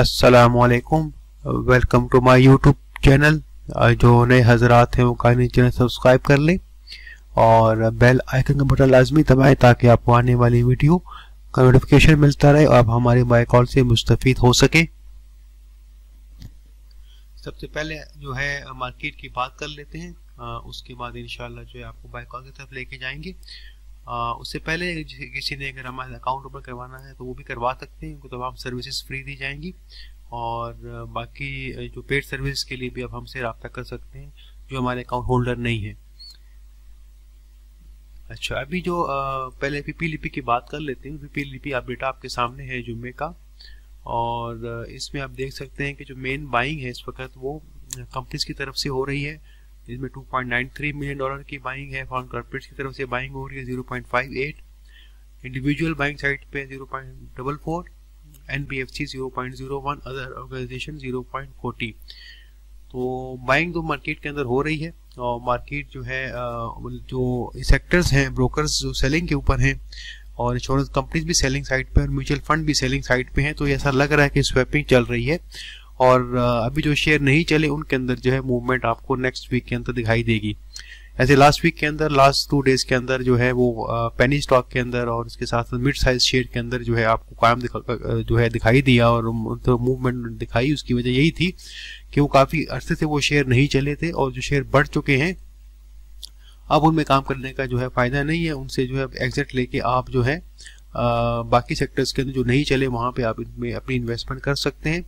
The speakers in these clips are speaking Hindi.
असलकुम welcome to my YouTube channel जो नए हजरात हैं वो कहानी चैनल सब्सक्राइब कर लें और बेल आइकन का बटन लाजमी दबाएँ ताकि आपको आने वाली वीडियो का नोटिफिकेशन मिलता रहे और आप हमारे बाई कॉल से मुस्तफ़ हो सकें सबसे पहले जो है मार्केट की बात कर लेते हैं आ, uh, उसके बाद इन जो है आपको बाई कॉल की तरफ लेके जाएंगे उससे पहले किसी ने अगर हमारे अकाउंट ओपन करवाना है तो वो भी करवा सकते हैं उनको तमाम सर्विसेज फ्री दी जाएंगी और बाकी जो पेड सर्विस के लिए भी अब हमसे रबता कर सकते हैं जो हमारे अकाउंट होल्डर नहीं है अच्छा अभी जो आ, पहले पी लिपि की बात कर लेते हैं पी लिपि आप डेटा आपके सामने है जुम्मे का और इसमें आप देख सकते हैं कि जो मेन बाइंग है इस वक्त वो कंपनीज की तरफ से हो रही है जिसमें 2.93 मिलियन डॉलर की बाइंग है फॉरन कॉर्पोरेट्स की तरफ से बाइंग हो रही है 0.58 इंडिविजुअल बाइंग साइट पे 0.44 एनबीएफसी 0.01 अदर ऑर्गेनाइजेशन 0.40 तो बाइंग तो मार्केट के अंदर हो रही है और मार्केट जो है जो सेक्टर्स हैं ब्रोकर्स जो सेलिंग के ऊपर हैं और इंश्योरेंस कंपनीज भी सेलिंग साइट पे और म्यूचुअल फंड भी सेलिंग साइट पे हैं तो ऐसा लग रहा है कि स्वैपिंग चल रही है और अभी जो शेयर नहीं चले उनके अंदर जो है मूवमेंट आपको नेक्स्ट वीक के अंदर दिखाई देगी ऐसे लास्ट वीक के अंदर लास्ट टू डेज के अंदर जो है वो पेनी स्टॉक के अंदर और उसके साथ साथ मिड साइज शेयर के अंदर जो है आपको काम जो है दिखाई दिया और तो मूवमेंट दिखाई उसकी वजह यही थी कि वो काफ़ी अरसे से वो शेयर नहीं चले थे और जो शेयर बढ़ चुके हैं अब उनमें काम करने का जो है फ़ायदा नहीं है उनसे जो है एग्जिट लेके आप जो है आ, बाकी सेक्टर्स के अंदर जो नहीं चले वहां पे आप इनमें अपनी इन्वेस्टमेंट कर सकते हैं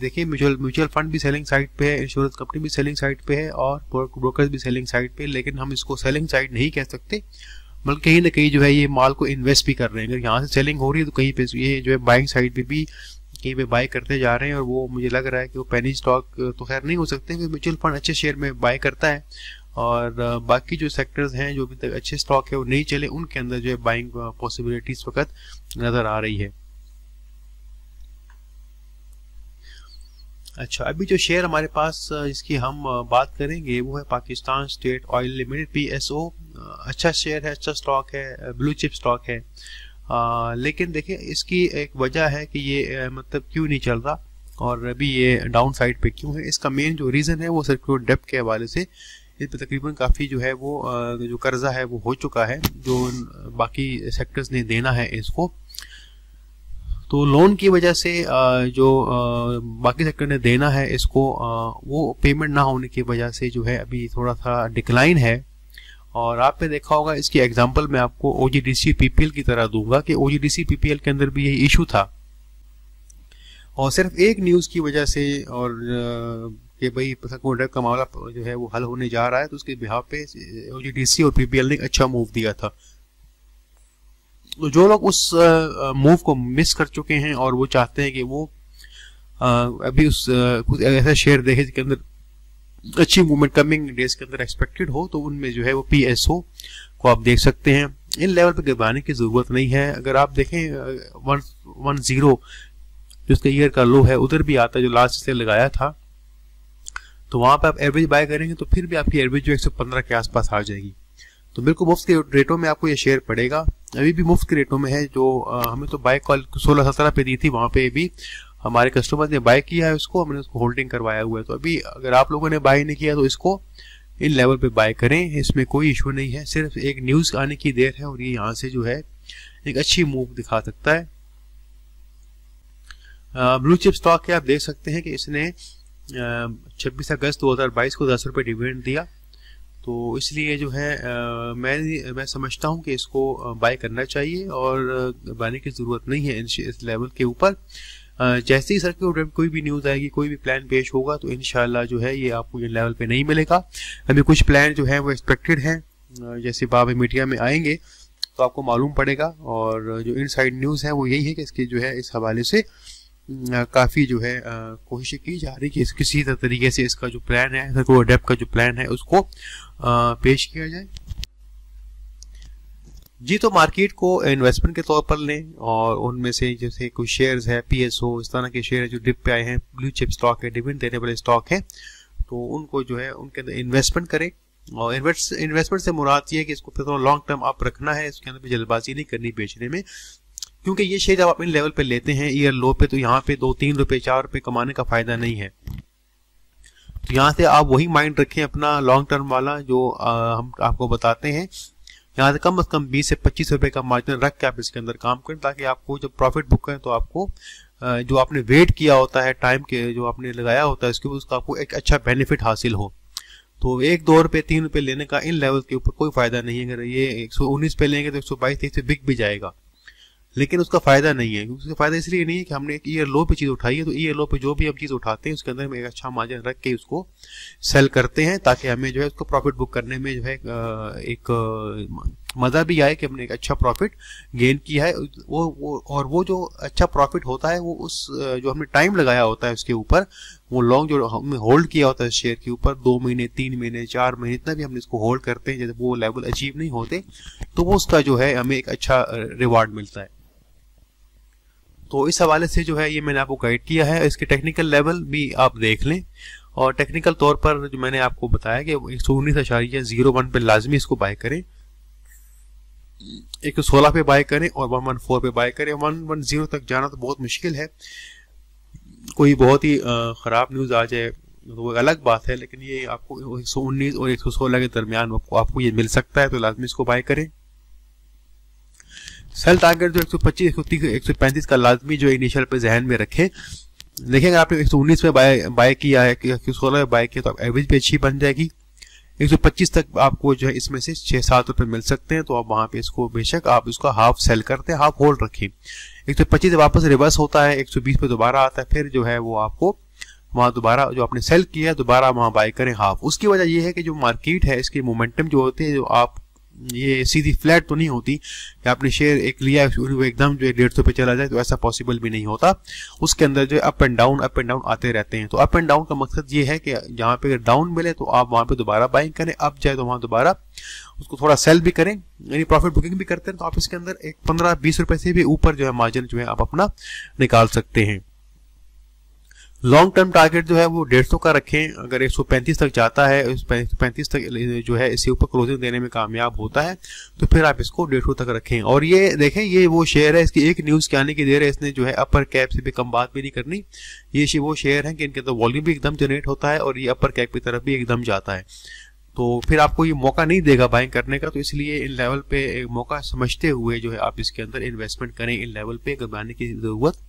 देखिए म्यूचुअल म्यूचुअल फंड भी सेलिंग साइट पे है इंश्योरेंस कंपनी भी सेलिंग साइट पे है और ब्रोकर भी सेलिंग साइट पे लेकिन हम इसको सेलिंग साइट नहीं कह सकते बल्कि कहीं ना कहीं जो है ये माल को इन्वेस्ट भी कर रहे हैं अगर यहाँ से सेलिंग हो रही है तो कहीं पे ये जो है बाइंग साइड पे भी कहीं पे बाय करते जा रहे हैं और वो मुझे लग रहा है कि वो पेनी स्टॉक तो खैर नहीं हो सकते क्योंकि म्यूचुअल फंड अच्छे शेयर में बाय करता है और बाकी जो सेक्टर्स हैं जो अभी तक अच्छे स्टॉक है वो नहीं चले उनके अंदर जो है बाइंग पॉसिबिलिटीज वक्त नज़र आ रही है अच्छा अभी जो शेयर हमारे पास इसकी हम बात करेंगे वो है पाकिस्तान स्टेट ऑयल लिमिटेड ओ अच्छा शेयर है अच्छा स्टॉक है ब्लू चिप स्टॉक है आ, लेकिन देखिए इसकी एक वजह है कि ये मतलब क्यों नहीं चल रहा और अभी ये डाउन साइड पर क्यों है इसका मेन जो रीज़न है वो सर्कुलर डेप के हवाले से इस पर तकरीबन काफ़ी जो है वो जो कर्जा है वो हो चुका है जो बाकी सेक्टर्स ने देना है इसको तो लोन की वजह से जो बाकी सेक्टर ने देना है इसको वो पेमेंट ना होने की वजह से जो है अभी थोड़ा सा डिक्लाइन है और आपने देखा होगा इसकी एग्जांपल मैं आपको ओ जी पीपीएल की तरह दूंगा कि ओ जी पीपीएल के अंदर भी यही इशू था और सिर्फ एक न्यूज़ की वजह से और कि भाई ड्रग का मामला जो है वो हल होने जा रहा है तो उसके बिहाव पे ओ और पीपीएल ने अच्छा मूव दिया था तो जो लोग उस मूव को मिस कर चुके हैं और वो चाहते हैं कि वो अभी उस कुछ ऐसा शेयर देखे जिसके अंदर अच्छी मूवमेंट कमिंग डेज के अंदर एक्सपेक्टेड हो तो उनमें जो है वो पी को आप देख सकते हैं इन लेवल पर गिरवाने की ज़रूरत नहीं है अगर आप देखें वन वन ज़ीरो जो उसके ईयर का लो है उधर भी आता है जो लास्ट से लगाया था तो वहां पर आप एवरेज बाय करेंगे तो फिर भी आपकी एवरेज जो एक के आसपास आ जाएगी तो बिल्कुल मुफ्त के रेटों में आपको ये शेयर पड़ेगा अभी भी मुफ्त रेटों में है जो हमें तो बाइक कॉल सोलह सत्रह पे दी थी वहां पे भी हमारे कस्टमर ने बाय किया है उसको हमने उसको होल्डिंग करवाया हुआ है तो अभी अगर आप लोगों ने बाय नहीं किया तो इसको इन लेवल पे बाय करें इसमें कोई इशू नहीं है सिर्फ एक न्यूज़ आने की देर है और ये यहाँ से जो है एक अच्छी मूव दिखा सकता है ब्लू चिप स्टॉक के आप देख सकते हैं कि इसने छब्बीस अगस्त 2022 को दस रुपये डिविडेंड दिया तो इसलिए जो है आ, मैं मैं समझता हूँ कि इसको बाय करना चाहिए और बाने की ज़रूरत नहीं है इस लेवल के ऊपर जैसे ही सर के ऊपर कोई भी न्यूज़ आएगी कोई भी प्लान पेश होगा तो इन जो है ये आपको ये लेवल पे नहीं मिलेगा अभी कुछ प्लान जो है वो एक्सपेक्टेड हैं जैसे बाब मीडिया में आएंगे तो आपको मालूम पड़ेगा और जो साइड न्यूज़ है वो यही है कि इसकी जो है इस हवाले से काफ़ी जो है कोशिश की जा रही है कि किसी तरीके से इसका जो प्लान है सर को अडेप्ट का जो प्लान है उसको पेश किया जाए जी तो मार्केट को इन्वेस्टमेंट के तौर पर लें और उनमें से जैसे कुछ शेयर्स है पीएसओ इस तरह के शेयर है जो डिप पे आए हैं ब्लू चिप स्टॉक है डिविड देने वाले स्टॉक है तो उनको जो है उनके अंदर इन्वेस्टमेंट करें और इन्वेस्टमेंट से मुराद ये है कि इसको थोड़ा लॉन्ग टर्म आप रखना है इसके अंदर जल्दबाजी नहीं करनी बेचने में क्योंकि ये शेयर जब आप इन लेवल पे लेते हैं ईयर लो पे तो यहाँ पे दो तीन रुपये चार रुपये कमाने का फायदा नहीं है तो यहाँ से आप वही माइंड रखें अपना लॉन्ग टर्म वाला जो आ, हम आपको बताते हैं यहाँ से कम अज कम बीस से पच्चीस रुपए का मार्जिन रख के आप इसके अंदर काम करें ताकि आपको जब प्रॉफिट बुक करें तो आपको जो आपने वेट किया होता है टाइम के जो आपने लगाया होता है उसके बाद उसका आपको एक अच्छा बेनिफिट हासिल हो तो एक दो रुपये तीन रुपये लेने का इन लेवल के ऊपर कोई फायदा नहीं है अगर ये एक सौ उन्नीस पे लेंगे तो एक सौ बाईस बिक भी जाएगा लेकिन उसका फायदा नहीं है उसका फायदा इसलिए नहीं है कि हमने एक ईयर लो पे चीज़ उठाई है तो ईयर लो पे जो भी हम चीज़ उठाते हैं उसके अंदर हम एक अच्छा मार्जिन रख के उसको सेल करते हैं ताकि हमें जो है उसको प्रॉफिट बुक करने में जो है एक मज़ा भी आए कि हमने एक अच्छा प्रॉफिट गेन किया है वो वो और वो जो अच्छा प्रॉफिट होता है वो उस जो हमने टाइम लगाया होता है उसके ऊपर वो लॉन्ग जो हमने होल्ड किया होता है शेयर के ऊपर दो महीने तीन महीने चार महीने इतना भी हमने इसको होल्ड करते हैं जब वो लेवल अचीव नहीं होते तो वो उसका जो है हमें एक अच्छा रिवार्ड मिलता है तो इस हवाले से जो है ये मैंने आपको गाइड किया है इसके टेक्निकल लेवल भी आप देख लें और टेक्निकल तौर पर जो मैंने आपको बताया कि एक सौ उन्नीस अशारिया जीरो वन पे लाजमी इसको बाय करें एक सौ सोलह पे बाय करें और वन वन फोर पे बाय करें वन वन जीरो तक जाना तो बहुत मुश्किल है कोई बहुत ही ख़राब न्यूज़ आ जाए तो वो अलग बात है लेकिन ये आपको एक सौ उन्नीस और एक सौ सोलह के दरमियान आपको ये मिल सकता है तो लाजमी इसको बाय करें सेल टारगेट जो 125 135 का लाजमी जो इनिशियल पे जहन में रखें देखिए अगर आपने 119 में बाय बाय किया है कि सोलह में बाय किया तो आप एवरेज भी अच्छी बन जाएगी 125 तक आपको जो है इसमें से छः सात रुपये मिल सकते हैं तो आप वहाँ पे इसको बेशक आप इसका हाफ सेल करते हैं हाफ होल्ड रखें एक सौ पच्चीस वापस रिवर्स होता है 120 पे दोबारा आता है फिर जो है वो आपको वहाँ दोबारा जो आपने सेल किया है दोबारा वहाँ बाय करें हाफ उसकी वजह यह है कि जो मार्केट है इसके मोमेंटम जो होती है जो आप ये सीधी फ्लैट तो नहीं होती कि आपने शेयर एक लिया वो एकदम जो है डेढ़ सौ पे चला जाए तो ऐसा पॉसिबल भी नहीं होता उसके अंदर जो है up and down up and down आते रहते हैं तो अप एंड डाउन का मकसद ये है कि जहाँ पे अगर डाउन मिले तो आप वहाँ पे दोबारा बाइंग करें अप जाए तो वहाँ दोबारा उसको थोड़ा सेल भी करें यानी प्रॉफिट बुकिंग भी करते हैं तो आप इसके अंदर एक पंद्रह बीस रुपए से भी ऊपर जो है मार्जिन जो है आप अपना निकाल सकते हैं लॉन्ग टर्म टारगेट जो है वो डेढ़ सौ का रखें अगर 135 तक जाता है पैंतीस तक जो है इसके ऊपर क्लोजिंग देने में कामयाब होता है तो फिर आप इसको डेढ़ सौ तक रखें और ये देखें ये वो शेयर है इसकी एक न्यूज़ के आने की देर है इसने जो है अपर कैप से भी कम बात भी नहीं करनी ये वो शेयर है कि इनके अंदर तो वॉल्यूम भी एकदम जनरेट होता है और ये अपर कैप की तरफ भी एकदम जाता है तो फिर आपको ये मौका नहीं देगा बाइंग करने का तो इसलिए इन लेवल पे मौका समझते हुए जो है आप इसके अंदर इन्वेस्टमेंट करें इन लेवल पे घबराने की जरूरत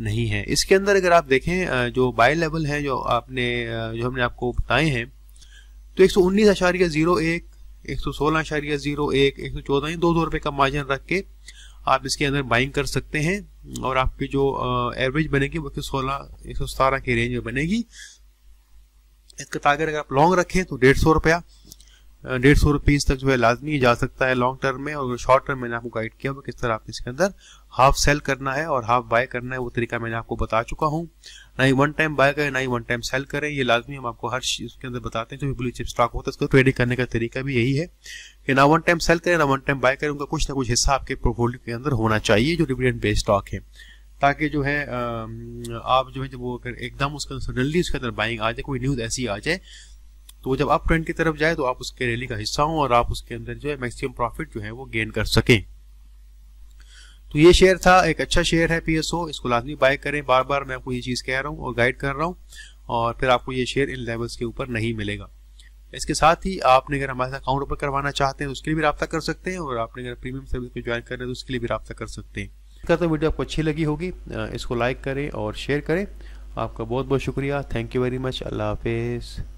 नहीं है इसके अंदर अगर आप देखें जो बाई लेवल है जो आपने जो हमने आपको बताए हैं तो एक सौ उन्नीस आशारिया ज़ीरो एक एक सौ सोलह आशारिया ज़ीरो एक एक सौ चौदह दो सौ रुपए का मार्जिन रख के आप इसके अंदर बाइंग कर सकते हैं और आपकी जो एवरेज बनेगी वो सोलह एक सौ सतारह की रेंज में बनेगी इसका टारगेट अगर आप लॉन्ग रखें तो डेढ़ सौ रुपया डेढ़ सौ रुपीज़ तक जो है लाजमी जा सकता है लॉन्ग टर्म में और शॉर्ट टर्म मैंने आपको गाइड किया किस तरह आपने इसके अंदर हाफ सेल करना है और हाफ बाय करना है वो तरीका मैंने आपको बता चुका हूँ ना ही वन टाइम बाय करें ना ही वन टाइम सेल करें ये लाजमी हम आपको हर चीज़ उसके अंदर बताते हैं जो भी ब्लू चिप स्टॉक होता है उसको ट्रेडिंग करने का तरीका भी यही है कि ना वन टाइम सेल करें ना वन टाइम बाय करें उनका कुछ ना कुछ हिस्सा आपके पोर्टफोलियो के अंदर होना चाहिए जो डिविडेंड बेस्ड स्टॉक है ताकि जो है आप जो है जब वो अगर एकदम अंदर सडनली उसके अंदर बाइंग आ जाए कोई न्यूज़ ऐसी आ जाए तो वो जब अप ट्रेंड की तरफ जाए तो आप उसके रैली का हिस्सा हों और आप उसके अंदर जो है मैक्सिमम प्रॉफिट जो है वो गेन कर सकें तो ये शेयर था एक अच्छा शेयर है पीएसओ इसको लाजमी बाय करें बार बार मैं आपको ये चीज़ कह रहा हूँ और गाइड कर रहा हूँ और फिर आपको ये शेयर इन लेवल्स के ऊपर नहीं मिलेगा इसके साथ ही आपने अगर हमारे साथ अकाउंट ओपन करवाना चाहते हैं तो उसके लिए भी रब्ता कर सकते हैं और आपने अगर प्रीमियम सर्विस को ज्वाइन कर रहे हैं तो उसके लिए भी रब्ता कर सकते हैं करता तो वीडियो आपको अच्छी लगी होगी इसको लाइक करें और शेयर करें आपका बहुत बहुत शुक्रिया थैंक यू वेरी मच अल्लाह हाफिज़